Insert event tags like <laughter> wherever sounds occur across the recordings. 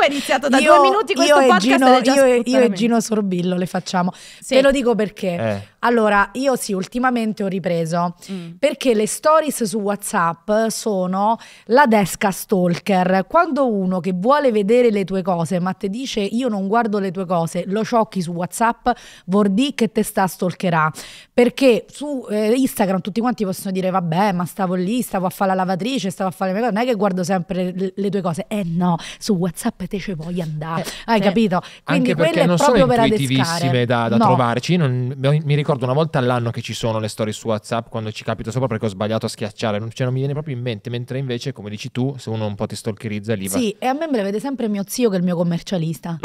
comunque è iniziato da io, due minuti questo io podcast. Gino, io, io e Gino Sorbillo le facciamo. Sì. Te lo dico perché. Eh. Allora, io sì, ultimamente ho ripreso mm. perché le stories su WhatsApp sono la desca stalker. Quando uno che vuole vedere le tue cose, ma ti dice io non guardo le tue cose, lo sciocchi su WhatsApp, vuol dire che te sta stalkerà. Perché su eh, Instagram tutti quanti possono dire vabbè, ma stavo lì, stavo a fare la lavatrice, stavo a fare le mie cose, non è che guardo sempre le, le tue cose. Eh no, su WhatsApp te ce vuoi andare. Eh, Hai eh, capito? Quindi anche perché non sono intuitivissime da, da no. trovarci, non, mi ricordo ricordo una volta all'anno che ci sono le storie su WhatsApp quando ci capita sopra perché ho sbagliato a schiacciare, non, cioè non mi viene proprio in mente, mentre invece, come dici tu, se uno un po' ti stalkerizza lì va. Sì, e a me me vede sempre mio zio che è il mio commercialista.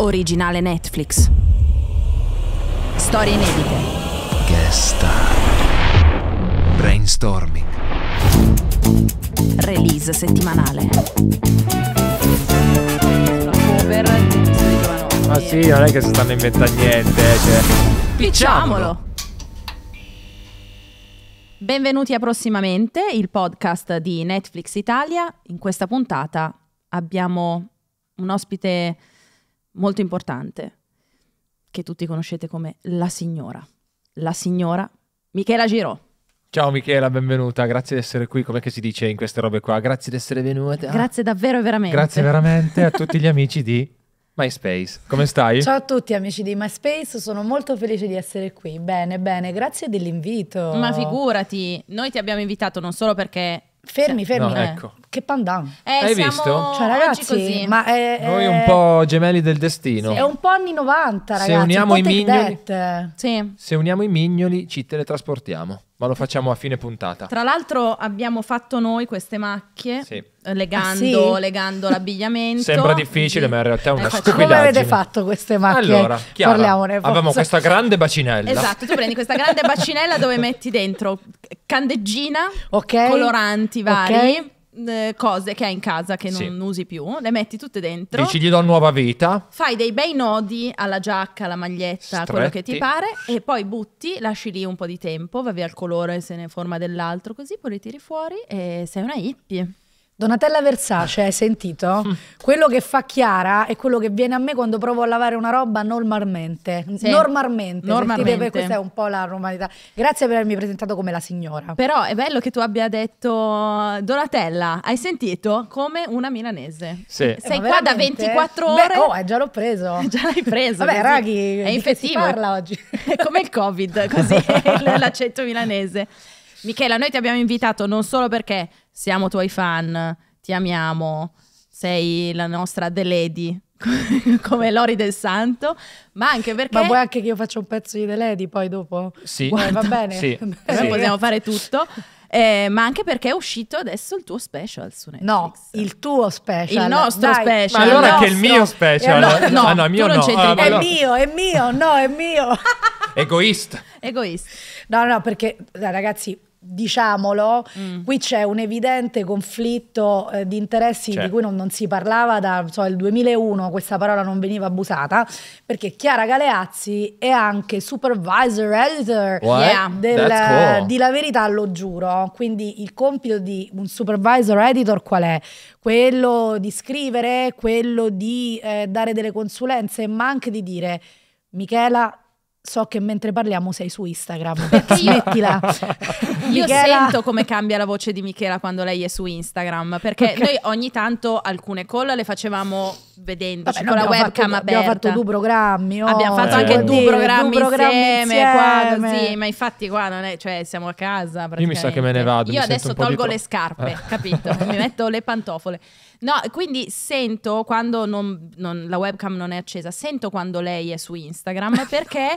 Originale Netflix. Storie inedite testa. Brainstorming. Release settimanale. Cover Ma sì, non è che si stanno inventando niente, eh, cioè. Picciamolo! Benvenuti a Prossimamente, il podcast di Netflix Italia. In questa puntata abbiamo un ospite molto importante che tutti conoscete come la signora la signora Michela Giro. Ciao Michela, benvenuta, grazie di essere qui, come si dice in queste robe qua? Grazie di essere venuta. Grazie davvero veramente. Grazie veramente a tutti gli amici di MySpace, come stai? Ciao a tutti amici di MySpace, sono molto felice di essere qui. Bene, bene, grazie dell'invito. Ma figurati, noi ti abbiamo invitato non solo perché Fermi, cioè, fermi. No, eh. ecco. Che pandan. Eh, Hai visto? Cioè, ragazzi, ma è, eh, è... Noi un eh, po' gemelli del destino. Sì. È un po' anni 90, ragazzi. Se uniamo, un i mignoli, sì. se uniamo i mignoli, ci teletrasportiamo. Ma lo facciamo a fine puntata. Tra l'altro abbiamo fatto noi queste macchie sì. Eh, legando, ah, sì? legando l'abbigliamento. Sembra difficile, sì. ma in realtà è una eh, stupidaggine. Come avete fatto queste macchie? Allora, Chiara, Parliamone, avevamo questa grande bacinella. Esatto, tu prendi questa grande bacinella dove metti dentro candeggina, okay. coloranti vari. Okay cose che hai in casa che non Sì. usi più, le metti tutte dentro. Dici gli do nuova vita. Fai dei bei nodi alla giacca, alla maglietta, a quello che ti pare, e poi butti, lasci lì un po' di tempo, va via il colore, se ne forma dell'altro, così poi li tiri fuori e sei una hippie. Donatella Versace, hai sentito? Mm. Quello che fa Chiara è quello che viene a me quando provo a lavare una roba normalmente. Sì. Normalmente, normalmente. Sentite, questa è un po' la normalità. Grazie per avermi presentato come la signora. Però è bello che tu abbia detto Donatella, hai sentito? Come una milanese. Sì. Sei eh, qua da 24 ore. Beh, oh, eh, già l'ho preso. <laughs> già l'hai preso. Vabbè, raghi, è infettivo. parla oggi. <laughs> è come il Covid, così <laughs> l'accento milanese. Michela, noi ti abbiamo invitato non solo perché siamo tuoi fan, ti amiamo, sei la nostra The Lady, <laughs> come Lori del Santo, ma anche perché... Ma vuoi anche che io faccia un pezzo di The Lady poi dopo? Sì. Guarda, va <laughs> bene? Sì. <laughs> sì. possiamo fare tutto. Eh, ma anche perché è uscito adesso il tuo special su Netflix. No, il tuo special. Il nostro Dai, special. Ma allora il che è il mio special. No, no, ah, no, mio no. non c'entri. Ah, è allora. mio, è mio, no, è mio. Egoista. Egoista. No, no, perché ragazzi, diciamolo, mm. qui c'è un evidente conflitto eh, di interessi certo. di cui non, non, si parlava dal so, 2001, questa parola non veniva abusata, perché Chiara Galeazzi è anche supervisor editor yeah, del, cool. di La Verità, lo giuro. Quindi il compito di un supervisor editor qual è? Quello di scrivere, quello di eh, dare delle consulenze, ma anche di dire Michela so che mentre parliamo sei su Instagram. <laughs> Perché smettila. <laughs> io Michela. sento come cambia la voce di Michela quando lei è su Instagram. Perché okay. noi ogni tanto alcune call le facevamo vedendoci Vabbè, cioè con la webcam fatto, aperta. Abbiamo fatto due programmi. Oh, abbiamo fatto eh, anche due programmi, due programmi insieme, insieme. Qua, così, ma infatti qua non è, cioè siamo a casa. Io mi sa so che me ne vado. Io adesso tolgo le scarpe, eh. capito? mi metto le pantofole. No, quindi sento quando non, non, la webcam non è accesa, sento quando lei è su Instagram <laughs> perché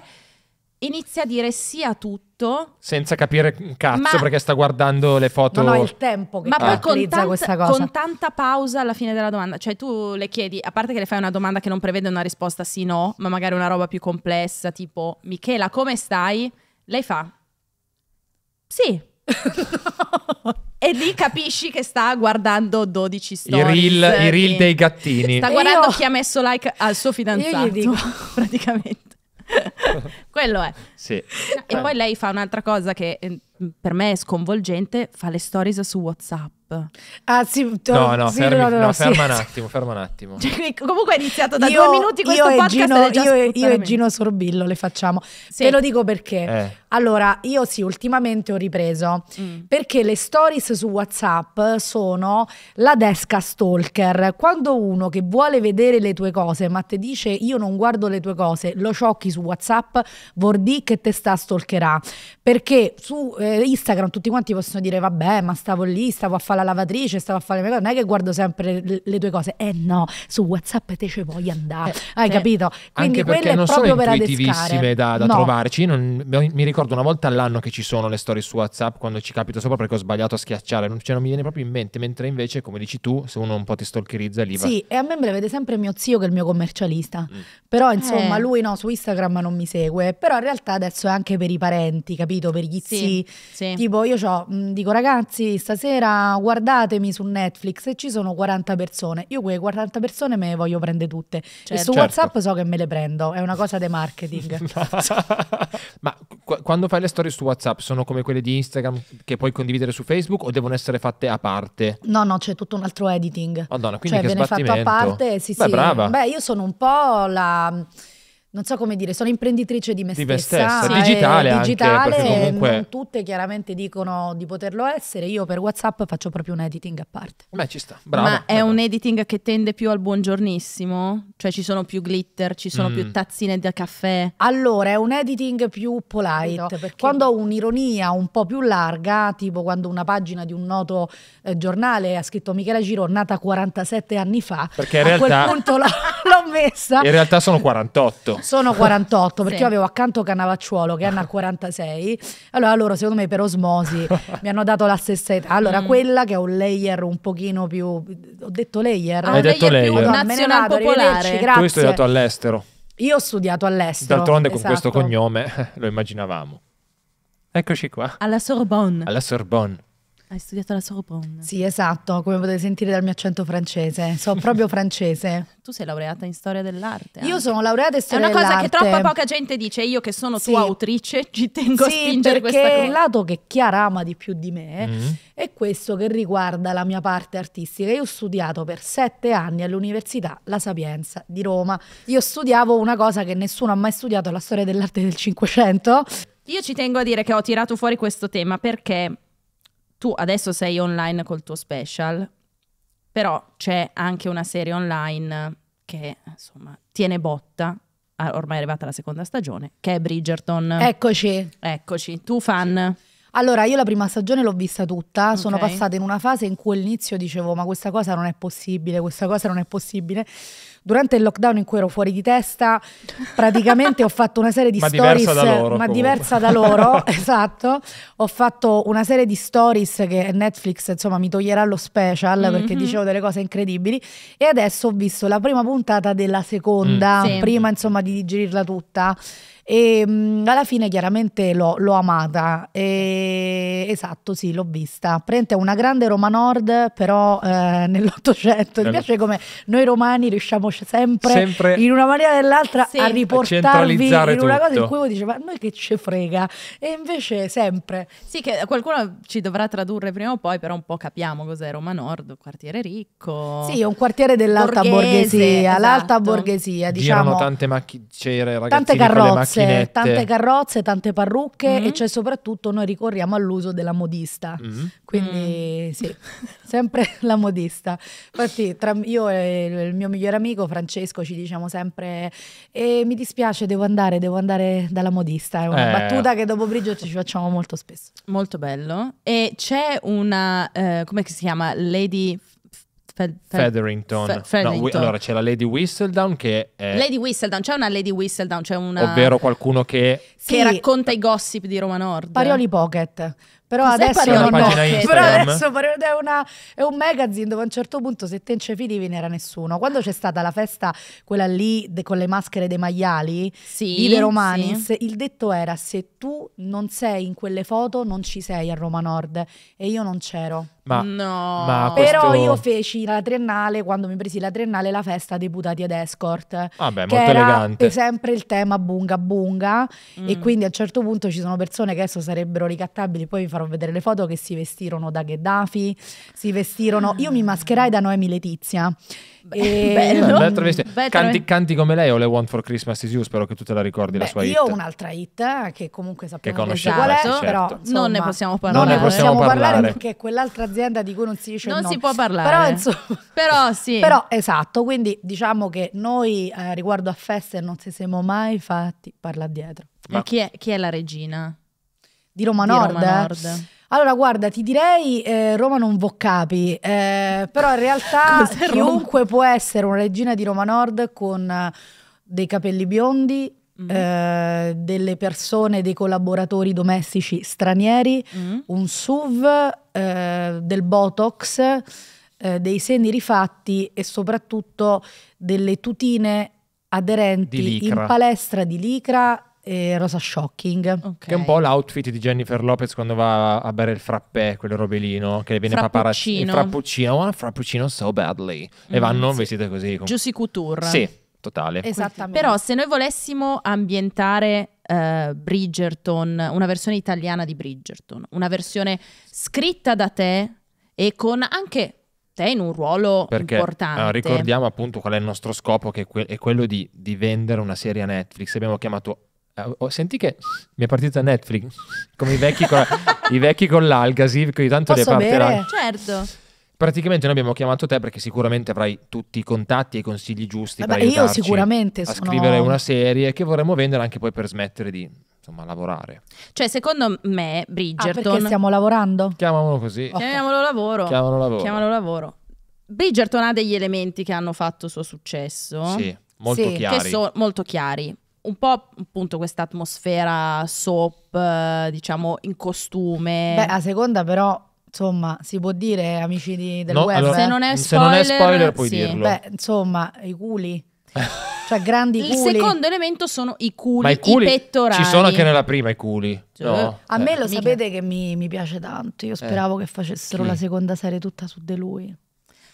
inizia a dire sì a tutto. Senza capire un cazzo ma... perché sta guardando le foto. Non ho il tempo che ma poi con tanta, con tanta pausa alla fine della domanda. Cioè tu le chiedi, a parte che le fai una domanda che non prevede una risposta sì no, ma magari una roba più complessa tipo Michela come stai? Lei fa sì, e lì capisci che sta guardando 12 storie. I reel, i reel dei gattini. Sta guardando io... chi ha messo like al suo fidanzato, io dico... <laughs> praticamente. Quello è. Sì. E poi lei fa un'altra cosa che eh, per me è sconvolgente, fa le stories su WhatsApp. Ah, sì, to- no, no, sì, fermi, no, no, no, ferma sì. un <laughs> attimo, ferma un attimo. Cioè, comunque è iniziato da io, due minuti questo io podcast. E Gino, io, io, e Gino Sorbillo le facciamo. Sì. Te lo dico perché. Eh. Allora, io sì, ultimamente ho ripreso mm. perché le stories su WhatsApp sono la desca stalker. Quando uno che vuole vedere le tue cose, ma ti dice io non guardo le tue cose, lo sciocchi su WhatsApp, vuol dire che te sta stalkerà. Perché su eh, Instagram tutti quanti possono dire vabbè, ma stavo lì, stavo a fare la lavatrice, stavo a fare le mie cose, non è che guardo sempre le, le tue cose. Eh no, su WhatsApp te ci vuoi andare. Eh, hai eh, capito? Quindi anche perché non sono intuitivissime da, da no. trovarci, non, mi ricordo ricordo una volta all'anno che ci sono le storie su WhatsApp quando ci capita sopra perché ho sbagliato a schiacciare, non, cioè non mi viene proprio in mente, mentre invece, come dici tu, se uno un po' ti stalkerizza lì Sì, e a me me le vede sempre mio zio che è il mio commercialista. Mm. Però insomma, eh. lui no, su Instagram non mi segue, però in realtà adesso è anche per i parenti, capito? Per gli sì, zii. Sì. Tipo io ho, mm, dico ragazzi, stasera guardatemi su Netflix e ci sono 40 persone. Io quelle 40 persone me le voglio prendere tutte. Certo. E su certo. WhatsApp certo. so che me le prendo, è una cosa di marketing. <laughs> Ma qu- quando fai le storie su WhatsApp sono come quelle di Instagram che puoi condividere su Facebook o devono essere fatte a parte? No, no, c'è tutto un altro editing. Madonna, quindi cioè, che viene fatto a parte, sì, Beh, sì. Brava. Beh, io sono un po' la non so come dire, sono imprenditrice di me di stessa, stessa. digitale, digitale anche, comunque... non tutte chiaramente dicono di poterlo essere, io per Whatsapp faccio proprio un editing a parte. Beh, ci sta, bravo. Ma è bravo. un editing che tende più al buongiornissimo? Cioè ci sono più glitter, ci sono mm. più tazzine da caffè? Allora, è un editing più polite, perché... quando ho un'ironia un po' più larga, tipo quando una pagina di un noto eh, giornale ha scritto Michela Giro, nata 47 anni fa, perché in realtà... quel punto la... <laughs> <laughs> l'ho messa. In realtà sono 48. Sono 48 <laughs> perché sì. io avevo accanto Cannavacciuolo che è una 46. <laughs> Allora loro secondo me per osmosi mi hanno dato la stessa età. Allora mm. quella che è un layer un pochino più... Ho detto layer? Ah, Hai detto layer. layer. Nazionale popolare. Grazie. Tu studiato all'estero. Io ho studiato all'estero. D'altronde esatto. con questo esatto. cognome lo immaginavamo. Eccoci qua. Alla Sorbonne. Alla Sorbonne. Hai studiato la Sorbonne. Sì, esatto, come potete sentire dal mio accento francese. So <laughs> proprio francese. Tu sei laureata in storia dell'arte. Io sono laureata in storia dell'arte. È una cosa dell'arte. che troppa poca gente dice. Io che sono sì. tua autrice <laughs> ci tengo sì, a spingere questa cosa. Sì, il lato che Chiara ama di più di me mm-hmm. è questo che riguarda la mia parte artistica. Io ho studiato per sette anni all'Università La Sapienza di Roma. Io studiavo una cosa che nessuno ha mai studiato, la storia dell'arte del Cinquecento. Io ci tengo a dire che ho tirato fuori questo tema perché tu adesso sei online col tuo special, però c'è anche una serie online che insomma tiene botta ormai è arrivata la seconda stagione, che è Bridgerton. Eccoci. Eccoci, tu fan. Allora, io la prima stagione l'ho vista tutta, okay. sono passata in una fase in cui all'inizio dicevo ma questa cosa non è possibile, questa cosa non è possibile durante il lockdown in cui ero fuori di testa, praticamente ho <laughs> fatto una serie di ma stories, diversa da loro, ma comunque. diversa da loro, <laughs> esatto. Ho fatto una serie di stories che Netflix, insomma, mi toglierà lo special mm -hmm. perché mhm. dicevo delle cose incredibili e adesso ho visto la prima puntata della seconda, mm, sì. prima insomma di digerirla tutta. E mh, mm, alla fine chiaramente l'ho, amata. E, esatto, sì, l'ho vista. Prende una grande Roma Nord, però eh, <laughs> nell'Ottocento. Mi piace come noi romani riusciamo riesce sempre, sempre in una maniera o nell'altra sì. a riportarvi in una cosa in cui voi dice ma noi che ci frega e invece sempre sì che qualcuno ci dovrà tradurre prima o poi però un po' capiamo cos'è Roma Nord quartiere ricco sì è un quartiere dell'alta Borghese, borghesia esatto. l'alta borghesia diciamo Girano tante macchine c'era tante carrozze tante carrozze tante parrucche mm-hmm. e c'è soprattutto noi ricorriamo all'uso della modista mm-hmm. quindi mm. sì sempre <laughs> la modista infatti tra io e il mio migliore amico amico Francesco ci diciamo sempre e mi dispiace devo andare, devo andare dalla modista, è una eh. battuta che dopo Bridget ci facciamo molto spesso. Molto bello. E c'è una, eh, come si chiama? Lady Fe- Featherington. Fe- No, we- allora c'è la Lady Whistledown che è... Lady Whistledown, c'è una Lady Whistledown, c'è una... Ovvero qualcuno che... Sì, che racconta i gossip di Roma Nord. Parioli Pocket. <laughs> Però adesso, no, no. però adesso, è, una, è, un magazine dove a un certo punto se te incepidivi non era nessuno. Quando c'è stata la festa, quella lì de, con le maschere dei maiali, sì, di De Romanis, sì. il detto era se tu non sei in quelle foto non ci sei a Roma Nord e io non c'ero. Ma, no. ma questo... Però io feci la triennale, quando mi presi la triennale, la festa dei deputati ed escort. Vabbè, beh, molto elegante. sempre il tema bunga bunga mm. e quindi a un certo punto ci sono persone che adesso sarebbero ricattabili, poi vi farò farò vedere le foto, che si vestirono da Gheddafi, si vestirono... Ah. Io mi mascherai da Noemi Letizia. Be <laughs> e... Bello. Bello. Bello. Canti, canti, come lei o le One for Christmas is You, spero che tu te la ricordi Beh, la sua hit. Io ho un'altra hit eh, che comunque sappiamo che conosciamo, è, esatto. certo. però insomma, non ne possiamo parlare. Non ne possiamo parlare, parlare perché quell'altra azienda di cui non si dice Non si può parlare. Però insomma, <laughs> però sì. Però esatto, quindi diciamo che noi eh, riguardo a feste non ci siamo mai fatti parlare dietro. Ma chi è, chi è la regina? Di Roma Nord? Di Roma Nord. Allora, guarda, ti direi eh, Roma non vocapi, eh, però in realtà <laughs> chiunque Roma? può essere una regina di Roma Nord con eh, dei capelli biondi, Mm. Eh, delle persone, dei collaboratori domestici stranieri, mm. un SUV, eh, del Botox, eh, dei seni rifatti e soprattutto delle tutine aderenti in palestra di licra e rosa shocking. Okay. Che è un po' l'outfit di Jennifer Lopez quando va a bere il frappè, quelle robe lì, no? Che viene paparazzo. Il frappuccino, oh, frappuccino so badly. Mm, e vanno sì. vestite così. Con... Juicy Couture. Sì, totale. Esattamente. Però se noi volessimo ambientare uh, Bridgerton, una versione italiana di Bridgerton, una versione scritta da te e con anche te in un ruolo Perché, eh, importante. Uh, ricordiamo appunto qual è il nostro scopo, che è, que- è quello di, di vendere una serie a Netflix. Abbiamo chiamato Ah, oh, senti che mi è partita Netflix come i vecchi con, i vecchi con l'Algasiv che tanto le parterà bere? certo Praticamente noi abbiamo chiamato te perché sicuramente avrai tutti i contatti e i consigli giusti Vabbè, per io sicuramente a sono... scrivere una serie che vorremmo vendere anche poi per smettere di insomma, lavorare. Cioè, secondo me, Bridgerton... Ah, perché stiamo lavorando? Chiamamolo così. Okay. Chiamiamolo lavoro. Chiamalo lavoro. Chiamalo lavoro. Bridgerton ha degli elementi che hanno fatto suo successo. Sì, molto sì. chiari. Che sono molto chiari un po' appunto questa atmosfera soap, eh, diciamo in costume. Beh, a seconda però insomma, si può dire, amici di, del no, web. Allora, se, non spoiler, se non è spoiler, puoi sì. dirlo. Beh, insomma, i culi. Cioè, grandi il culi. Il secondo elemento sono i culi, Ma i, culi i pettorali. Ci sono anche nella prima i culi. Cioè, no. A me eh, lo mica. sapete che mi, mi, piace tanto. Io speravo eh. che facessero Chi? la seconda serie tutta su di lui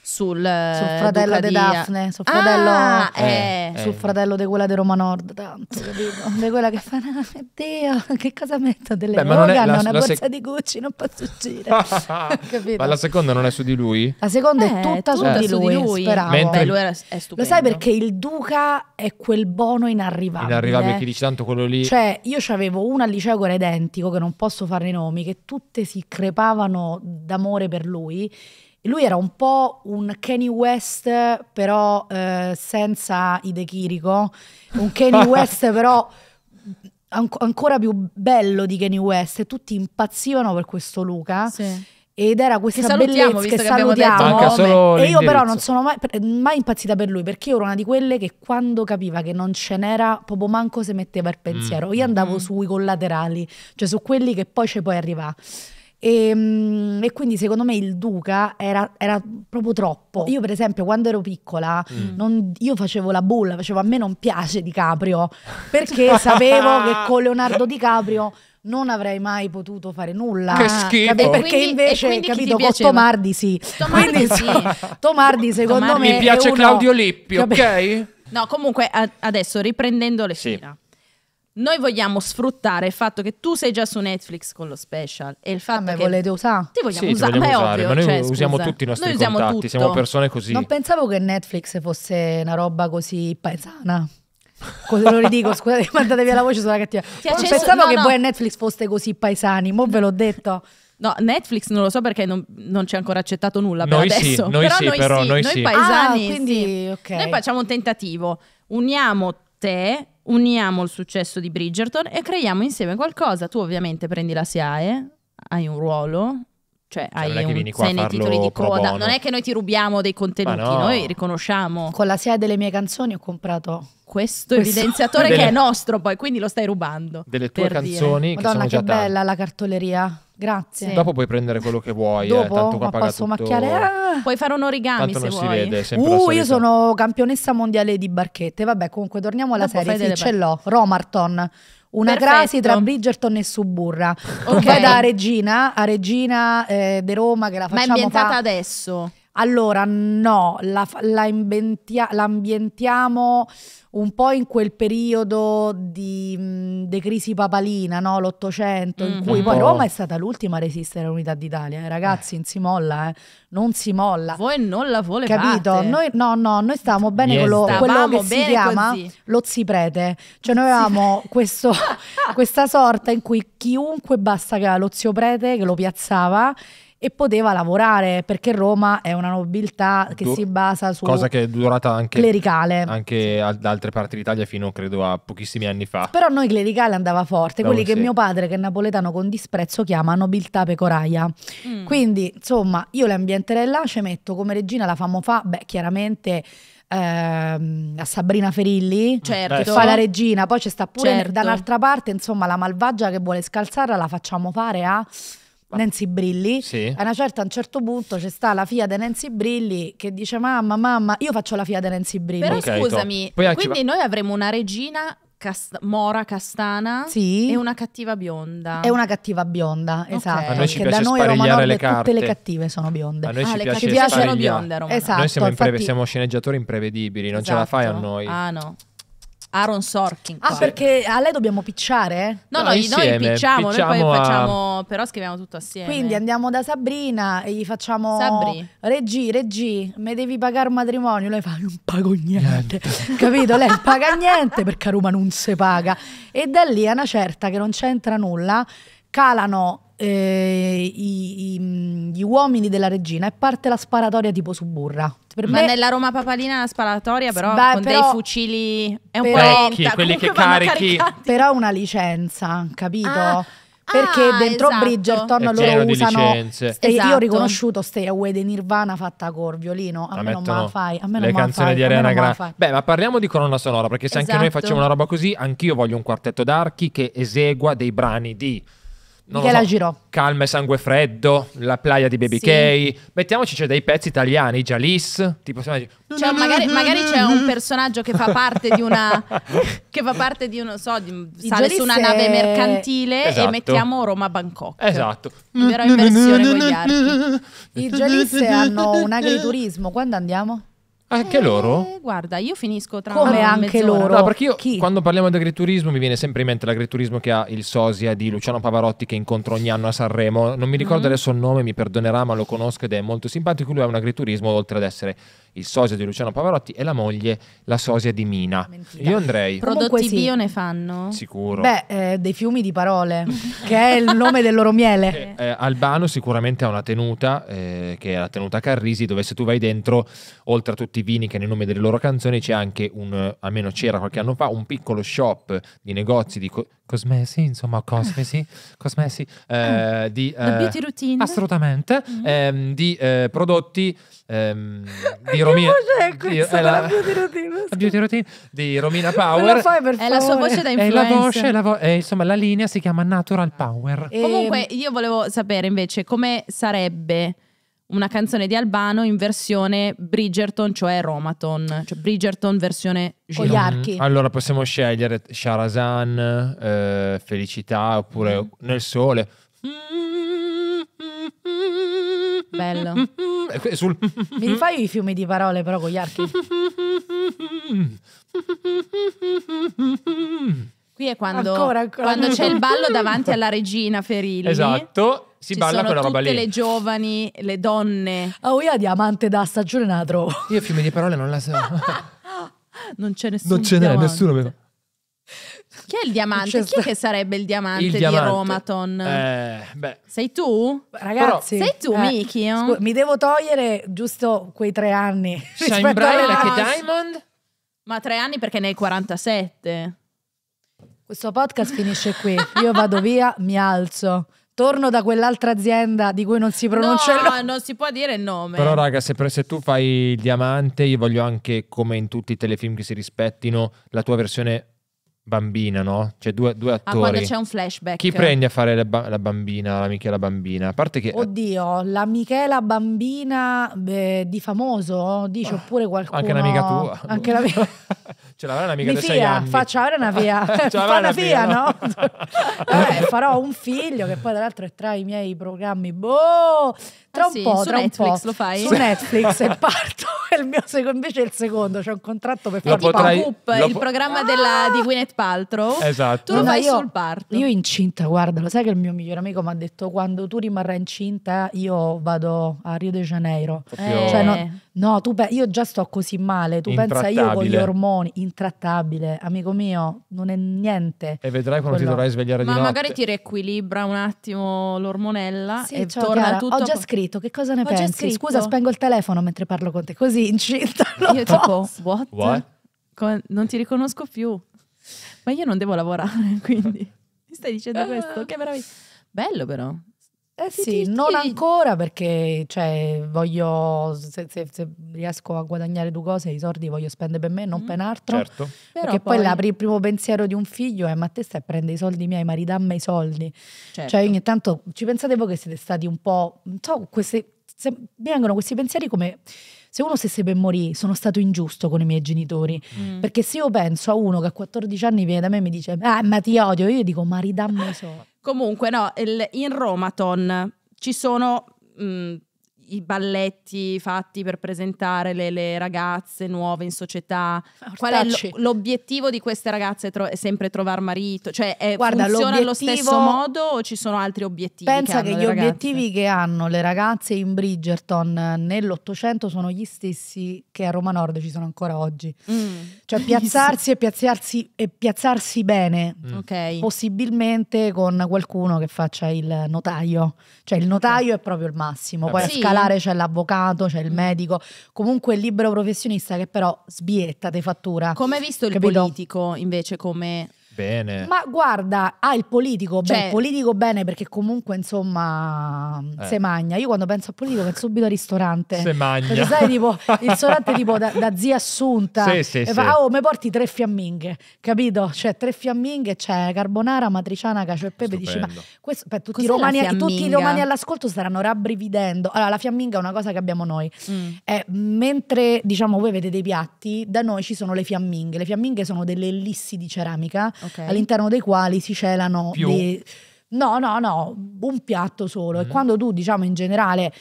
sul, eh, sul fratello di Daphne, sul fratello, ah, eh, eh. eh, sul fratello di quella di Roma Nord, tanto capito? <laughs> di quella che fa, ah, Dio, che cosa metto? Delle Beh, non è, la, una la borsa sec- di Gucci, non posso uscire. <laughs> ma la seconda non è su di lui? La seconda eh, è tutta, su, di lui, su di lui. Speravo. Mentre... Beh, lui era, è stupendo. Lo sai perché il Duca è quel bono inarrivabile. Inarrivabile, perché dici tanto quello lì. Cioè, io avevo una al liceo che era identico, che non posso fare i nomi, che tutte si crepavano d'amore per lui lui era un po' un Kanye West, però eh, senza Ide Chirico, un Kanye <laughs> West però an ancora più bello di Kanye West e tutti impazzivano per questo Luca. Sì ed era questa che bellezza che, che salutiamo e io però non sono mai, mai, impazzita per lui perché io ero una di quelle che quando capiva che non ce n'era proprio manco si metteva il pensiero mm. io andavo mm. sui collaterali cioè su quelli che poi ci puoi arrivare e, ehm, e, quindi secondo me il Duca era, era, proprio troppo. Io, per esempio, quando ero piccola, mm. non, io facevo la bulla, facevo a me non piace DiCaprio <laughs> perché sapevo che con Leonardo <laughs> DiCaprio non avrei mai potuto fare nulla. Che schifo. Capito? Perché quindi, invece, capito, con Tomardi sì. Tomardi sì. Tomardi <laughs> secondo Tomardi. me... Mi piace uno, Claudio Lippi, capito? ok? No, comunque adesso riprendendo le sì. Noi vogliamo sfruttare il fatto che tu sei già su Netflix con lo special e il fatto ah, che volete usare. Ti vogliamo sì, usare, ti vogliamo ma eh, usare, ovvio, ma noi cioè, usiamo scusa. tutti i nostri contatti, tutto. siamo persone così. Non pensavo che Netflix fosse una roba così paesana. Cosa lo ridico? Scusate, mandate <laughs> via la voce sulla cattiva. Ti non pensavo no, che no. voi a Netflix foste così paesani, mo ve l'ho detto. No, Netflix non lo so perché non, non ci ha ancora accettato nulla noi per sì, Noi però sì, noi però sì, noi, noi sì. paesani, ah, quindi, okay. noi facciamo un tentativo. Uniamo te uniamo il successo di Bridgerton e creiamo insieme qualcosa. Tu ovviamente prendi la SIAE, hai un ruolo, cioè, cioè, hai un, sei nei titoli di coda. Non è che noi ti rubiamo dei contenuti, no. noi riconosciamo. Con la SIA delle mie canzoni ho comprato questo, questo evidenziatore delle... che è nostro, poi quindi lo stai rubando. Delle tue canzoni. Dire. Che Madonna, che, bella tante. la cartoleria. Grazie. Sì. Dopo puoi prendere quello che vuoi. Eh, Dopo, eh, tanto qua ma posso tutto... macchiare. Ah. Puoi fare un origami tanto se non vuoi. Si vede, uh, io sono campionessa mondiale di barchette. Vabbè, comunque torniamo alla Dopo serie. Sì, ce l'ho. Romarton una Perfetto. crasi tra Bridgerton e Suburra. Ok. da Regina, a Regina eh, di Roma che la facciamo Ma è ambientata fa... adesso. Allora, no, la, la l'ambientiamo un po' in quel periodo di, mm, de crisi papalina, no? l'Ottocento, mm, in cui poi Roma è stata l'ultima a resistere all'unità d'Italia. Eh, ragazzi, eh. non si molla, eh. non si molla. Voi non la volete. Capito? Noi, no, no, noi stavamo bene yes. con lo, quello che si chiama così. lo ziprete. Cioè noi avevamo questo, <laughs> questa sorta in cui chiunque basta che lo zio prete che lo piazzava e poteva lavorare perché Roma è una nobiltà che du- si basa su cosa che è durata anche clericale anche ad altre parti d'Italia fino credo a pochissimi anni fa però noi clericale andava forte no, quelli sì. che mio padre che è napoletano con disprezzo chiama nobiltà pecoraia mm. quindi insomma io l'ambiente ambienterei là ci metto come regina la famo fa beh chiaramente ehm, a Sabrina Ferilli certo. che fa la regina poi c'è sta pure certo. da un'altra parte insomma la malvagia che vuole scalzarla la facciamo fare a Nancy Brilli, sì. a, certa, a, un certo punto c'è sta la figlia di Nancy Brilli che dice mamma, mamma, io faccio la figlia di Nancy Brilli. Però okay, scusami, quindi noi avremo una regina Cast mora castana sì. e una cattiva bionda. È una cattiva bionda, okay. esatto. A noi ci piace da noi a le carte. tutte le cattive sono bionde. A noi ah, ci, le piace ci piace bionde Esatto. Noi siamo, infatti... siamo sceneggiatori imprevedibili, non esatto. ce la fai a esatto. noi. Ah no. Aaron Sorkin. Ah, perché a lei dobbiamo picciare? No, no, noi, noi picciamo, picciamo, noi poi facciamo, però scriviamo tutto assieme. Quindi andiamo da Sabrina e gli facciamo Sabri. Regi, Regi, mi devi pagare un matrimonio. Lei fa non pago niente. niente. <laughs> Capito? Lei paga niente perché a Roma non si paga. E da lì a una certa che non c'entra nulla, calano eh, i, i, gli uomini della regina e parte la sparatoria tipo Suburra. Per Ma me... nella Roma papalina la sparatoria però Beh, con però, dei fucili è un po' lenta, quelli che carichi. Però una licenza, capito? Ah perché ah, dentro esatto. Bridgerton è loro usano stay, esatto. io ho riconosciuto Stay Away di Nirvana fatta col violino a me non me la fai a me le non canzoni fai, di Ariana Grande beh ma parliamo di colonna sonora perché se esatto. anche noi esatto. facciamo una roba così anch'io voglio un quartetto d'archi che esegua dei brani di non Michela so, Girò. Calma e sangue freddo, la playa di Baby sì. Kay. Mettiamoci c'è dei pezzi italiani, Jalis, tipo cioè, magari, magari, c'è un <laughs> personaggio che fa parte di una <laughs> che fa parte di uno so, di, sale su una nave mercantile esatto. e mettiamo Roma Bangkok. Esatto. Però in versione con gli archi. I Jalis <laughs> hanno un agriturismo, quando andiamo? Anche eh, loro? Guarda, io finisco tra Come anche mezz'ora. loro? No, perché io Chi? quando parliamo di agriturismo mi viene sempre in mente l'agriturismo che ha il sosia di Luciano Pavarotti che incontro ogni anno a Sanremo. Non mi ricordo mm-hmm. adesso il nome, mi perdonerà, ma lo conosco ed è molto simpatico. Lui è un agriturismo, oltre ad essere il sosia di Luciano Pavarotti, e la moglie, la sosia di Mina. Mentira. Io andrei. Prodotti bio ne fanno? Sicuro. Beh, eh, dei fiumi di parole, <laughs> che è il nome del loro miele. Eh, eh, Albano sicuramente ha una tenuta, eh, che è la tenuta Carrisi, dove se tu vai dentro, oltre a tutti i vini che nel nome delle loro canzoni, c'è anche un, eh, almeno c'era qualche anno fa, un piccolo shop di negozi di... Co- cosmesi, insomma, cosmesi, <laughs> cosmesi ah, eh, di eh, assolutamente mm-hmm. ehm, di eh, prodotti ehm, di Romina di, è la, la beauty routine, la beauty routine di Romina Power. Fai, è la sua voce da influencer. È la voce, la vo- è, eh, insomma, la linea si chiama Natural Power. E... Comunque io volevo sapere invece come sarebbe una canzone di Albano in versione Bridgerton, cioè Romaton, cioè Bridgerton versione Giro. Con mhm. Allora possiamo scegliere Sharazan, eh, Felicità oppure mm. Nel Sole. Bello. Sul... Mi fai i fiumi di parole però con gli archi? <laughs> Qui è quando, ancora, ancora. quando c'è il ballo davanti alla regina Ferilli. Esatto, si Ci balla quella roba lì. Tutte le giovani, le donne. Oh, io diamante da stagione la trovo. Io fiumi di parole non la so. <laughs> non c'è nessuno. Non ce n'è nessuno però. Chi è il diamante? Chi è che sarebbe il diamante il di diamante. Romaton? Eh, sei tu? Ragazzi, sei tu, eh, Miki? Oh? mi devo togliere giusto quei tre anni. Shine Bright, e Diamond? Ma tre anni perché ne hai 47. Questo podcast finisce qui. Io vado via, mi alzo. Torno da quell'altra azienda di cui non si pronuncia no, il nome. non si può dire il nome. Però, raga, se, se, tu fai il diamante, io voglio anche, come in tutti i telefilm che si rispettino, la tua versione bambina, no? Cioè, due, due attori. Ah, quando c'è un flashback. Chi prendi a fare ba- la, bambina, la Michela Bambina? A parte che. Eh, Oddio, la Michela Bambina beh, di famoso, dici, ah, oppure qualcuno. Anche un'amica tua. Anche la mia. <laughs> <laughs> Ce l'avrà una Mi di sei anni. Fa, ce l'avrà una via. <laughs> ce l'avrà una via, no? <laughs> Vabbè, farò un figlio che poi tra l'altro è tra i miei programmi. Boh! Tra ah, un sì, po', tra Netflix un po'. lo fai? Su Netflix e parto. <laughs> il mio secondo, invece è il secondo. C'è un contratto per farlo potrai... Coop, il po- programma ah! della, di Gwyneth Paltrow. Esatto. Tu lo fai io, sul parto. Io incinta, guarda, lo sai che il mio migliore amico mi ha detto quando tu rimarrai incinta io vado a Rio de Janeiro. Eh. Cioè, no, eh. no, tu pe- io già sto così male. Tu pensa io con gli ormoni intrattabile, amico mio, non è niente. E vedrai quando Quello. ti dovrai svegliare Ma di notte. Ma magari ti riequilibra un attimo l'ormonella sì, e ciao, torna Chiara, tutto. Ho già scritto, che cosa ne ho pensi? Scusa, spengo il telefono mentre parlo con te, così incinta. Io tipo, what? what? Come, non ti riconosco più. Ma io non devo lavorare, <laughs> quindi mi stai dicendo questo? Che meraviglia. Bello però. Eh, sì, ti, non ti... ancora perché cioè, voglio, se, se, se, riesco a guadagnare due cose, i soldi voglio spendere per me, non mm. per un altro. Certo. Perché poi, poi il primo pensiero di un figlio è ma te stai a prendere i soldi miei, ma ridammi i soldi. Certo. Cioè ogni tanto ci pensate voi che siete stati un po', non so, queste, se, vengono questi pensieri come se uno stesse per morire, sono stato ingiusto con i miei genitori. Mm. Perché se io penso a uno che a 14 anni viene da me e mi dice, ah, ma ti odio, io dico, ma ridammi i soldi. Comunque, no, il, in Romaton ci sono mh, i balletti fatti per presentare le, le ragazze nuove in società. Ortacci. Ah, Qual è l'obiettivo di queste ragazze? Tro- è sempre trovare marito? Cioè, è, Guarda, funziona allo stesso modo o ci sono altri obiettivi? Pensa che, che gli ragazze? obiettivi che hanno le ragazze in Bridgerton nell'Ottocento sono gli stessi che a Roma Nord ci sono ancora oggi. Mm. Cioè, <laughs> piazzarsi, e, piazzarsi e piazzarsi bene, mm. okay. possibilmente con qualcuno che faccia il notaio. Cioè, il notaio okay. è proprio il massimo, poi sì, a scala ospedalare, c'è l'avvocato, c'è il mm. medico, comunque il libero professionista che però sbietta, ti fattura. Come hai visto Capito? il politico invece come bene. Ma guarda, ha ah, il politico, cioè, beh, politico bene perché comunque insomma mm, eh. se magna. Io quando penso a politico penso subito al ristorante. Se magna. Perché sai tipo <laughs> il ristorante tipo da, da, zia Assunta. Sì, sì, e sì. fa, ah, oh, mi porti tre fiamminghe, capito? Cioè tre fiamminghe, c'è cioè, carbonara, matriciana, cacio e pepe. Dici, ma questo, beh, tutti, i romani, tutti, i romani, all'ascolto staranno rabbrividendo. Allora la fiamminga è una cosa che abbiamo noi. Mm. Eh, mentre diciamo voi avete dei piatti, da noi ci sono le fiamminghe. Le fiamminghe sono delle ellissi di ceramica. Okay okay. all'interno dei quali si celano dei... No, no, no, un piatto solo. Mm. E mm-hmm. quando tu, diciamo, in generale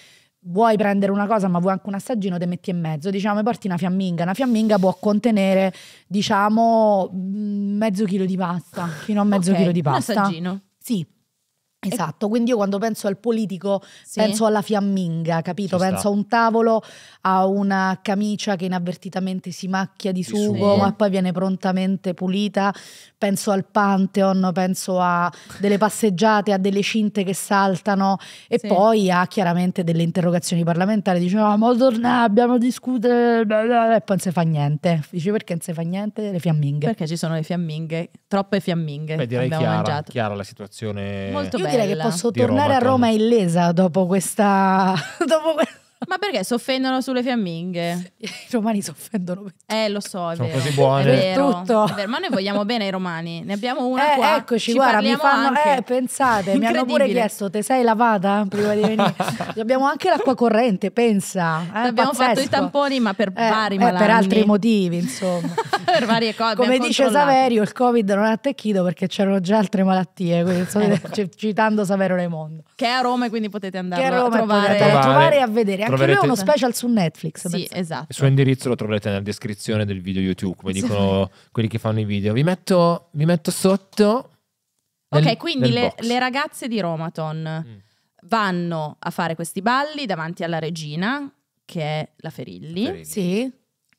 vuoi prendere una cosa ma vuoi anche un assaggino, te metti in mezzo, diciamo, e porti una fiamminga. Una fiamminga può contenere, diciamo, mm, mezzo chilo di pasta, fino a mezzo okay. chilo di pasta. Un assaggino. Sì, Esatto, quindi io quando penso al politico sì. penso alla fiamminga, capito? Ci penso sta. a un tavolo, a una camicia che inavvertitamente si macchia di sugo, sì. ma poi viene prontamente pulita, penso al Pantheon, penso a delle passeggiate, a delle cinte che saltano e sì. poi a chiaramente delle interrogazioni parlamentari, dice oh, ma torna, abbiamo discutere, e poi non si fa niente. Dice perché non si fa niente le fiamminghe? Perché ci sono le fiamminghe, troppe fiamminghe. Beh, direi abbiamo chiara, mangiato. chiara la situazione. Molto bene direi che posso Di tornare Roma, a Roma illesa dopo questa... <laughs> dopo questa ma perché si offendono sulle fiamminghe? I romani si offendono per tutto. Eh, lo so, è Sono vero. così buone. È vero, tutto. È vero, ma noi vogliamo bene ai romani. Ne abbiamo una eh, qua. Eccoci, Ci guarda, mi fanno... Anche. Eh, pensate, mi hanno pure chiesto, te sei lavata prima di venire? <laughs> abbiamo anche l'acqua corrente, pensa. Eh, abbiamo fatto i tamponi, ma per eh, vari eh, malanni. per altri motivi, insomma. <laughs> per varie cose. Come dice Saverio, il Covid non ha attecchito perché c'erano già altre malattie. Quindi, eh. <laughs> citando Saverio Raimondo. Che è a Roma e quindi potete andare a, a trovare. Potete trovare e a vedere anche lui è uno special su Netflix. Sì, esatto. Il suo indirizzo lo troverete nella descrizione del video YouTube, come dicono quelli che fanno i video. Vi metto, vi metto sotto. ok, quindi nel le, le, ragazze di Romaton mm. vanno a fare questi balli davanti alla regina, che è la Ferilli. Ferilli. Sì.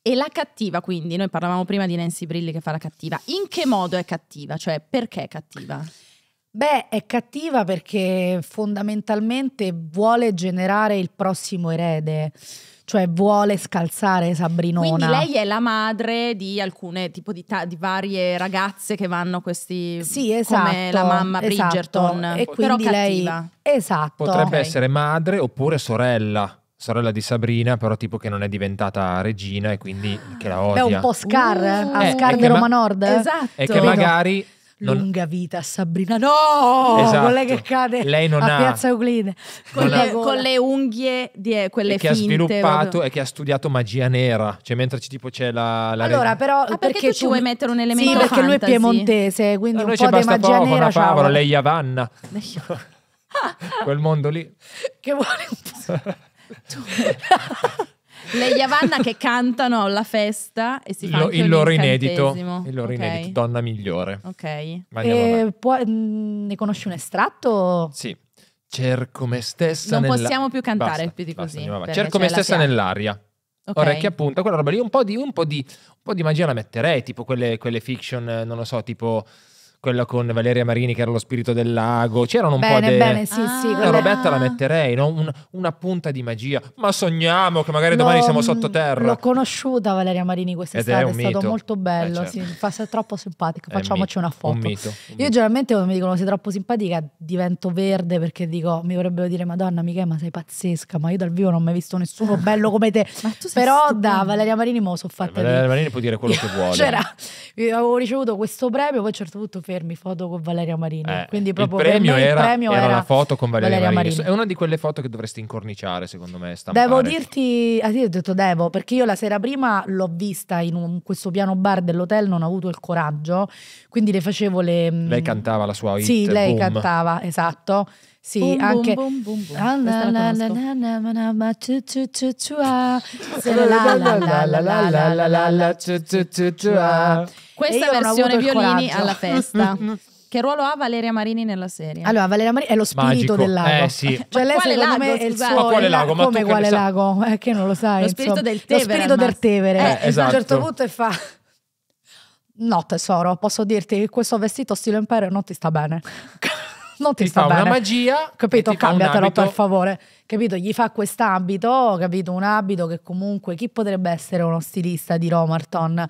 E la cattiva, quindi, noi parlavamo prima di Nancy Brilli che fa la cattiva. In che modo è cattiva? Cioè, perché è cattiva? Beh, è cattiva perché fondamentalmente vuole generare il prossimo erede cioè vuole scalzare Sabrinona. Quindi lei è la madre di alcune tipo di, ta- di varie ragazze che vanno questi Sì, esatto. Come la esatto, mamma esatto. Bridgerton, esatto. e quindi però lei Esatto. Potrebbe okay. essere madre oppure sorella. Sorella di Sabrina, però tipo che non è diventata regina e quindi ah. che la odia. È un po' Scar, uh, a eh, Scar eh, di Roma ma- Nord. Esatto. E che magari non... lunga vita a Sabrina. No, esatto. quella che cade Lei non a ha... Piazza Euclide con, le, con le, unghie di eh, quelle e che finte, ha sviluppato proprio. e che ha studiato magia nera, cioè mentre c'è tipo c'è la, la Allora, però ah, perché, perché tu ci vuoi mettere un elemento Sì, perché lui è piemontese, quindi allora, un po' di magia poco, nera una Una lei Yavanna <laughs> Quel mondo lì che vuole un po' <laughs> tu le Yavanna che cantano alla festa e si fanno il loro inedito, il loro okay. inedito, donna migliore. Ok. E eh, può, mm, ne conosci un estratto? Sì. Cerco me stessa Non nella... possiamo più cantare basta, più di basta, così. Cerco me stessa nell'aria. Okay. Orecchia punta, quella roba lì, un po' di, un po di, un po di magia la metterei, tipo quelle, quelle fiction, non lo so, tipo quella con Valeria Marini che era lo spirito del lago, c'erano un bene, po' di... Bene, sì, ah, sì. Quelle... Robetta la metterei, no? un, una punta di magia, ma sogniamo che magari domani siamo sottoterra. L'ho conosciuta Valeria Marini quest'estate, Ed è, è stato molto eh, bello, eh, certo. sì, è troppo simpatica, facciamoci una foto. Un mito, un mito. Io generalmente quando mi dicono sei troppo simpatica divento verde perché dico, mi vorrebbero dire Madonna Michele ma sei pazzesca, ma io dal vivo non ho mai visto nessuno <laughs> bello come te, però stupendo. da Valeria Marini mo lo so fatta eh, Valeria Marini può dire quello che vuole. C'era, avevo ricevuto questo premio, poi a un certo punto confermi foto con Valeria Marini. Eh, quindi proprio il premio, per me era, il premio era, era la foto con Valeria, Valeria Marini. Marini. È una di quelle foto che dovresti incorniciare, secondo me. Stampare. Devo dirti, ah sì, ho detto devo, perché io la sera prima l'ho vista in un, questo piano bar dell'hotel, non ho avuto il coraggio, quindi le facevo le... Mm, lei cantava la sua hit, Sì, lei boom. cantava, esatto. Sì, anche boom, boom, La Questa versione violini alla festa. Che ruolo ha Valeria Marini nella serie? Allora, Valeria Marini è lo spirito del lago. Eh, sì. Cioè, lei secondo lago, me è il suo... Ma quale lago? Ma come quale lago? È che non lo sai. Lo spirito del Tevere. Lo spirito del Tevere. esatto. A un certo punto e fa... No tesoro, posso dirti che questo vestito stile impero non ti sta bene non ti, ti sta fa bene. una magia. Capito? Cambiatelo per favore. Capito? Gli fa quest'abito, capito? Un abito che comunque chi potrebbe essere uno stilista di Romarton?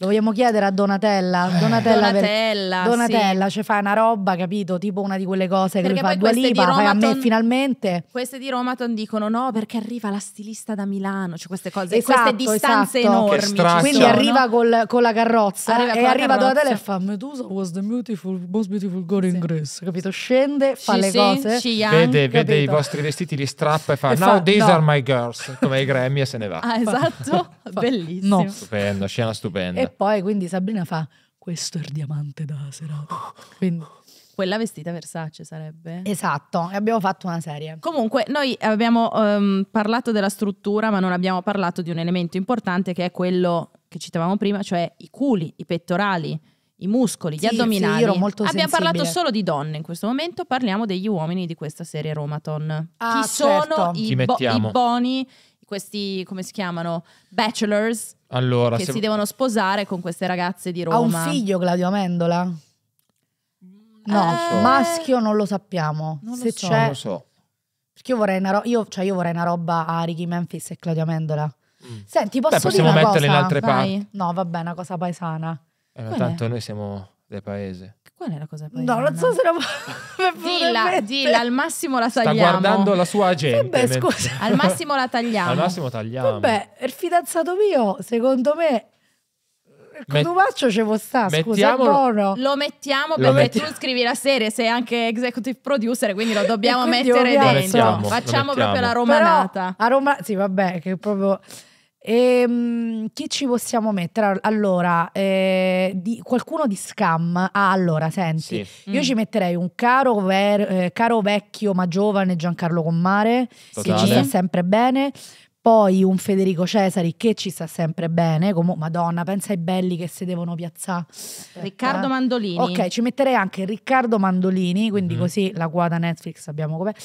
Lo vogliamo chiedere a Donatella? Donatella, eh. Donatella, per... Donatella sì. ci cioè fa una roba, capito? Tipo una di quelle cose perché che lui fa due lipa, fai a me finalmente. Queste di Romaton dicono no perché arriva la stilista da Milano, cioè queste cose, esatto, queste distanze esatto. enormi. Cioè, Quindi arriva col, con la carrozza arriva e arriva carrozza. Donatella e fa Medusa was the beautiful, most beautiful girl in Greece, capito? Scende, fa she le cose. Young, vede, vede, i vostri vestiti, li strappa e fa e now fa, these no. are my girls, come i Grammy e se ne va. Ah esatto, <laughs> bellissimo. No. Stupendo, scena stupenda poi quindi Sabrina fa, questo è il diamante d'asera. Quindi... Quella vestita Versace sarebbe. Esatto, e abbiamo fatto una serie. Comunque, noi abbiamo um, parlato della struttura, ma non abbiamo parlato di un elemento importante che è quello che citavamo prima, cioè i culi, i pettorali, i muscoli, gli addominali. Sì, io ero molto abbiamo sensibile. parlato solo di donne in questo momento, parliamo degli uomini di questa serie Romaton. Ah, Chi certo. sono i, bo- i boni, questi, come si chiamano, bachelors allora, che se... si devono sposare con queste ragazze di Roma. Ha un figlio Claudio Amendola? No, eh... maschio non lo sappiamo. Non se so. c'è... Non lo so. Perché io vorrei, ro... io, cioè io vorrei una roba a Ricky Memphis e Claudio Amendola. Mm. Senti, posso Beh, possiamo dire una metterle cosa? in altre parti. No, vabbè, una cosa paesana. Eh, allora, tanto noi siamo del paese. Qual è la cosa italiana? No, non so se la <laughs> dilla, dilla, al massimo la tagliamo. Sta guardando la sua agenda. Vabbè, scusa. al massimo la tagliamo. Al massimo tagliamo. Vabbè, il fidanzato mio, secondo me Met- Codumaccio ce lo sta, scusa, buono. Lo mettiamo perché lo tu scrivi la serie, sei anche executive producer, quindi lo dobbiamo quindi mettere dentro. Mettiamo, Facciamo proprio la romanata. Però, a Roma, sì, vabbè, che proprio Ehm, chi ci possiamo mettere? Allora, eh, di, qualcuno di scam. Ah, allora, senti, sì. io mm. ci metterei un caro, ver, eh, caro, vecchio ma giovane Giancarlo Commare, Totale. che ci sta sempre bene poi un Federico Cesari che ci sta sempre bene, Comun Madonna, pensa ai belli che si devono piazzare. Riccardo Mandolini. Ok, ci metterei anche Riccardo Mandolini, quindi mm così la quota Netflix abbiamo coperto.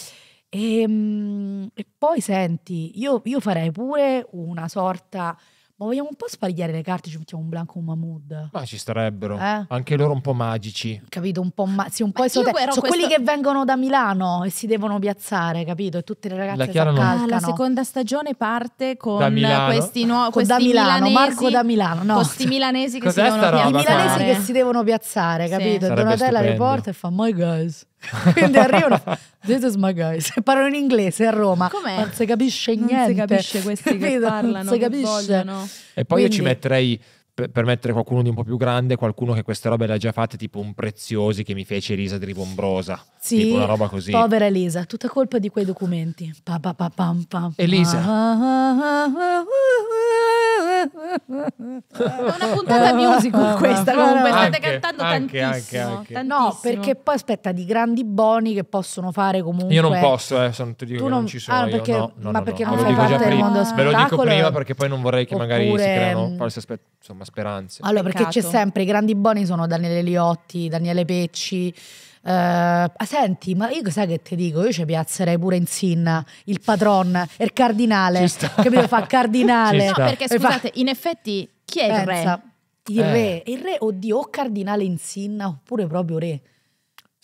E, ehm, e poi senti, io, io, farei pure una sorta. Ma vogliamo un po' sparigliare le carte, ci mettiamo un Blanco un Mahmood. Ma ci starebbero. Eh? Anche loro un po' magici. Capito, un po', ma- sì, un po esoterici. Sono questo... quelli che vengono da Milano e si devono piazzare, capito? E tutte le ragazze la non... ah, la seconda stagione parte con questi nuovi... Con questi da Milano, milanesi, Marco da Milano. No. Questi milanesi che, si devono, roba, milanesi che si devono piazzare. capito? Sì. Donatella riporta e fa, my guys... Quindi arrivano, this is my guy, se parlano in inglese a Roma, Com'è? non si capisce niente. Non si capisce questi che parlano, si capisce. Vogliono. E poi Quindi... io ci metterei per mettere qualcuno di un po' più grande, qualcuno che queste robe le ha già fatte, tipo un Preziosi che mi fece Elisa Dribombrosa. Sì, tipo una roba così. Povera Elisa, tutta colpa di quei documenti. Pa, pa, pa, pam, pam, Elisa una puntata musical <laughs> questa comunque, state cantando anche, tantissimo, anche, anche. No, perché poi aspetta di grandi boni che possono fare comunque. Io non posso, eh, sono, ti dico tu non, non ci ah, sono ah, perché, no, no, ma no, perché non fai parte del mondo spettacolo? Ve lo dico prima perché poi non vorrei che magari si creano false insomma, speranze. Allora, perché c'è sempre i grandi boni sono Daniele Liotti, Daniele Pecci eh, ah, senti, ma io sai che ti dico? Io ci piazzerei pure in Sinna il padron e il cardinale, che mi fa <laughs> cardinale. No, eh, perché scusate, in effetti chi è Pensa, il re? Il eh. re, il re, oddio, o cardinale in Sinna oppure proprio re.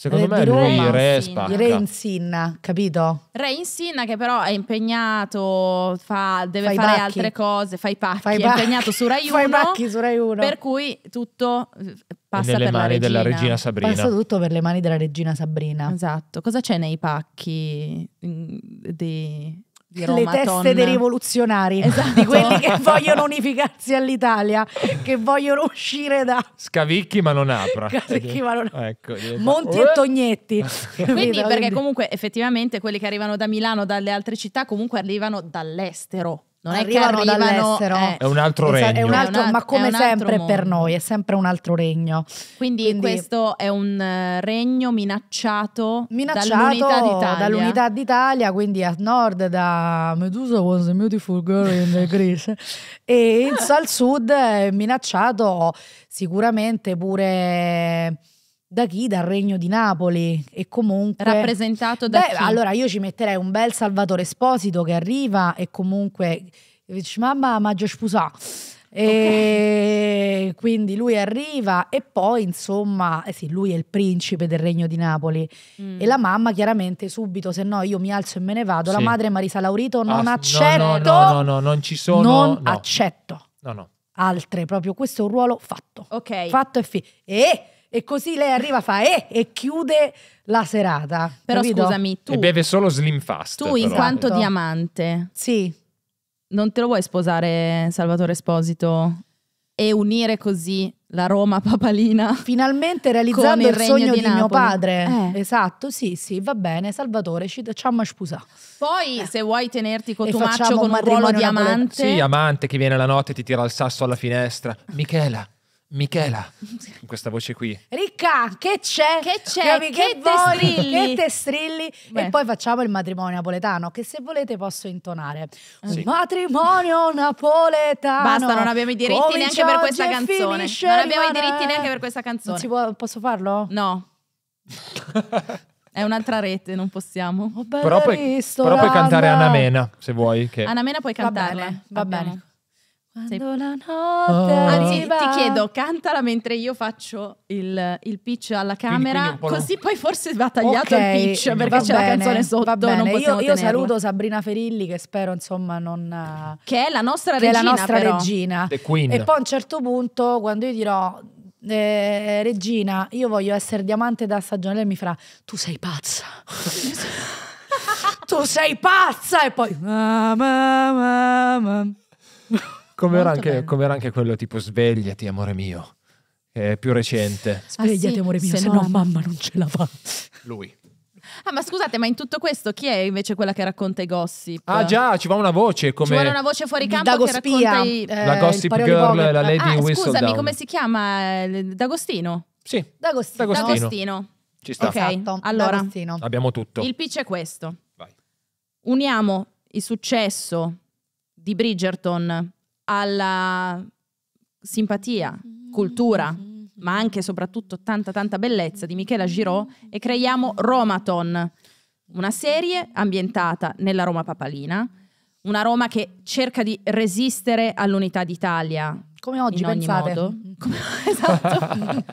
Secondo Re me lui Roma, Re spacca. Re insinna, capito? Re insinna che però è impegnato, fa, deve Fai fare bacchi. altre cose, fa i pacchi, Fai è bacchi. impegnato su <laughs> Rai 1. Fai pacchi su Rai 1. Per cui tutto eh, passa nelle per mani regina. della regina Sabrina. Passa tutto per le mani della regina Sabrina. Esatto. Cosa c'è nei pacchi mm, di di Roma. Le teste dei rivoluzionari, <laughs> esatto. di quelli che vogliono unificarsi all'Italia, che vogliono uscire da... Scavicchi ma non apra. <laughs> Scavicchi ma non apra. Ecco, Monti e eh? Tognetti. <laughs> quindi perché comunque effettivamente quelli che arrivano da Milano, dalle altre città, comunque arrivano dall'estero non arrivano è che arrivano, dall'estero. Eh, è un altro esatto, regno. È un altro, è un, ma come altro sempre mondo. per noi, è sempre un altro regno. Quindi, Quindi questo è un eh, regno minacciato, minacciato dall'unità d'Italia. dall'unità d'Italia. quindi a nord da Medusa was a beautiful girl in <laughs> Greece e al sud è minacciato sicuramente pure da chi? Dal regno di Napoli e comunque... Rappresentato da beh, chi? Allora io ci metterei un bel Salvatore Esposito che arriva e comunque dice mamma ma già sposà. E okay. <laughs> quindi lui arriva e poi insomma, eh sì, lui è il principe del regno di Napoli mm. e la mamma chiaramente subito, se no io mi alzo e me ne vado, sì. la madre Marisa Laurito non ah, accetto. No, no, no, no, non ci sono. Non no. accetto. No, no. Altre, proprio questo è un ruolo fatto. Ok. Fatto e finito. E e così lei arriva, e fa eh, e chiude la serata. Però capito? scusami, tu... E beve solo Slim Fast. Tu, in però. quanto esatto. diamante, sì. non te lo vuoi sposare Salvatore Esposito e unire così la Roma papalina. <laughs> Finalmente realizzando il, il sogno di, di mio padre. Eh. Esatto, sì, sì, va bene, Salvatore, ci facciamo sposare. Poi eh. se vuoi tenerti cotumaccio con un, un ruolo di amante. Sì, amante che viene la notte e ti tira il sasso alla finestra. Michela Michela, in questa voce qui. Ricca, che c'è? Che c'è? Che, che, che te strilli? Beh. E poi facciamo il matrimonio napoletano, che se volete posso intonare. Un matrimonio napoletano. Basta, non abbiamo i diritti neanche per questa canzone. Non abbiamo i diritti neanche per questa canzone. Può, posso farlo? No. <laughs> È un'altra rete, non possiamo. Oh, però, puoi, però puoi, cantare Anamena, se vuoi. Che... Anna Mena puoi cantarla. Va bene. Va bene. Sei... Oh. Anzi, ti chiedo, cantala mentre io faccio il, il pitch alla camera, quindi, quindi così poi forse va tagliato okay, il pitch perché c'è bene, la canzone sotto. Io, io saluto Sabrina Ferilli, che spero insomma non. Eh, che è la nostra che regina. È la nostra però. regina. E poi a un certo punto, quando io dirò. Eh, regina, io voglio essere diamante da stagione. Lei mi farà: Tu sei pazza. <laughs> tu sei pazza. E poi. Ma, ma, ma, Com'era anche, com'era anche quello tipo svegliati amore mio, è più recente. Ah, svegliati ah, sì? amore mio, se, se no, mamma non ce la fa. Lui. Ah, ma scusate, ma in tutto questo chi è invece quella che racconta i gossip? Ah, già, ci va una voce come. Ci vuole una voce fuori campo D'Agospia, i... eh, la gossip girl, la lady ah, Whistle. Scusami, come si chiama? Eh, D'Agostino? Sì. D'Agostino. D'Agostino. D'Agostino. Ci sta. Ok, esatto. allora D'Agostino. abbiamo tutto. Il pitch è questo. Vai. Uniamo il successo di Bridgerton alla simpatia, cultura, mm-hmm. ma anche e soprattutto tanta tanta bellezza di Michela Giraud e creiamo Romaton, una serie ambientata nella Roma papalina, una Roma che cerca di resistere all'unità d'Italia. Come oggi, in ogni modo. Mm. <laughs> esatto.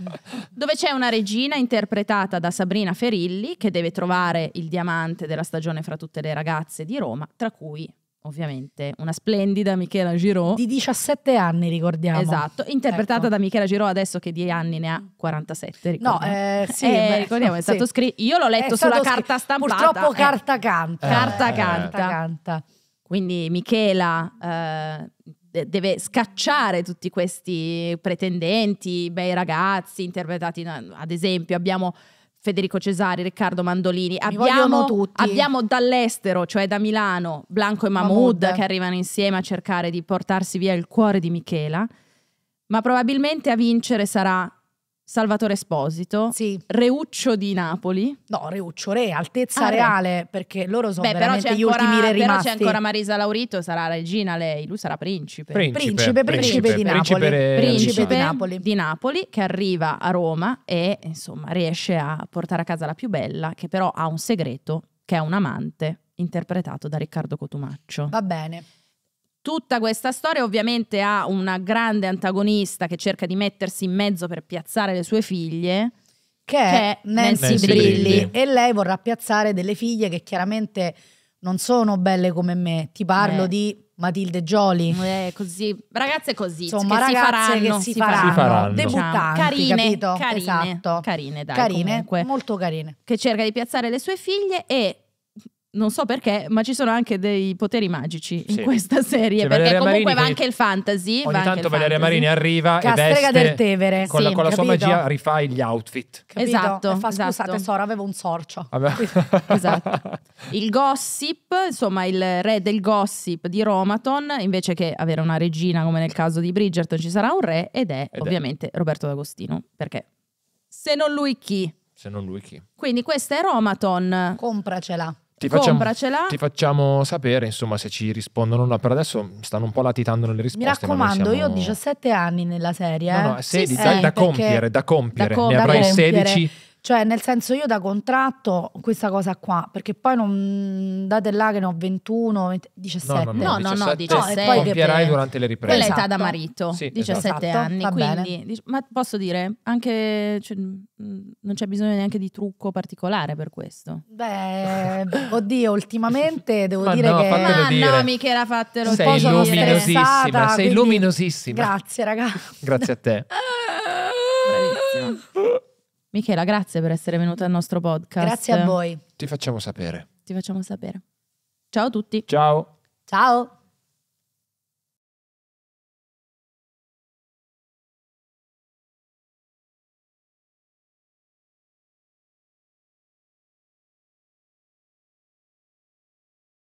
Dove c'è una regina interpretata da Sabrina Ferilli che deve trovare il diamante della stagione fra tutte le ragazze di Roma, tra cui ovviamente una splendida Michela Giraud. Di 17 anni, ricordiamo. Esatto, interpretata ecco. da Michela Giraud adesso che di anni ne ha 47. Ricordiamo. No, eh, sì, eh, beh, ricordiamo, sì. è stato scritto, io l'ho letto sulla scr- carta stampata. Purtroppo eh. carta canta. Eh. Carta canta. Carta canta. Quindi Michela eh, deve scacciare tutti questi pretendenti, bei ragazzi interpretati, ad esempio abbiamo Federico Cesari, Riccardo Mandolini. Abbiamo, tutti. abbiamo, dall'estero, cioè da Milano, Blanco e Mahmoud che arrivano insieme a cercare di portarsi via il cuore di Michela. Ma probabilmente a vincere sarà Salvatore Esposito, sì. Reuccio di Napoli. No, Reuccio Re, altezza ah, reale, re. perché loro sono Beh, veramente gli ancora, ultimi re rimasti. Però c'è ancora Marisa Laurito, sarà regina lei, lui sarà principe. Principe, principe, principe, principe di Napoli. Principe, di Napoli. di, Napoli. che arriva a Roma e insomma riesce a portare a casa la più bella, che però ha un segreto, che è un amante, interpretato da Riccardo Cotumaccio. Va bene. Tutta questa storia ovviamente ha una grande antagonista che cerca di mettersi in mezzo per piazzare le sue figlie. Che, che è Nancy, Nancy Brilli. Brilli. E lei vorrà piazzare delle figlie che chiaramente non sono belle come me. Ti parlo eh. di Matilde Gioli Eh, così, ragazze così, Insomma, che ragazze si faranno, che si, si faranno, faranno. debuttanti, carine, diciamo, capito? Carine, esatto. carine, dai, carine molto carine. Che cerca di piazzare le sue figlie e non so perché, ma ci sono anche dei poteri magici sì. in questa cioè, serie. Cioè, perché Valeria comunque Marini va anche il fantasy. Ogni tanto Valeria fantasy. Marini arriva Castrega e veste del Tevere. Con, sì, la, con la, sua magia rifà gli outfit. Capito? Esatto. E fa, esatto. Scusate, Sora, avevo un sorcio. <laughs> esatto. Il gossip, insomma, il re del gossip di Romaton, invece che avere una regina come nel caso di Bridgerton, ci sarà un re ed è ed ovviamente è. Roberto D'Agostino. Perché se non lui chi? Se non lui chi? Quindi questa è Romaton. Compracela. Ti facciamo, ti facciamo, sapere insomma se ci rispondono o no per adesso stanno un po' latitando nelle risposte mi raccomando siamo... io ho 17 anni nella serie no, no, 16, eh. sì, da, sì, da, compiere, da compiere da compiere ne avrai 16 cioè, nel senso, io da contratto questa cosa qua, perché poi non date là che ne ho 21, 17. No, no, no, no, 17, no E poi compierai durante le riprese. Quella esatto. l'età da marito, sì, 17 esatto. esatto. anni. Quindi, ma posso dire, anche cioè, non c'è bisogno neanche di trucco particolare per questo. Beh, <laughs> oddio, ultimamente devo ma dire no, che... Ma dire. no, Michela, fatelo. Sei luminosissima, sei quindi... luminosissima. Grazie, ragazzi. Grazie a te. <laughs> Bravissima. Michela, grazie per essere venuta al nostro podcast. Grazie a voi. Ti facciamo sapere. Ti facciamo sapere. Ciao a tutti. Ciao. Ciao.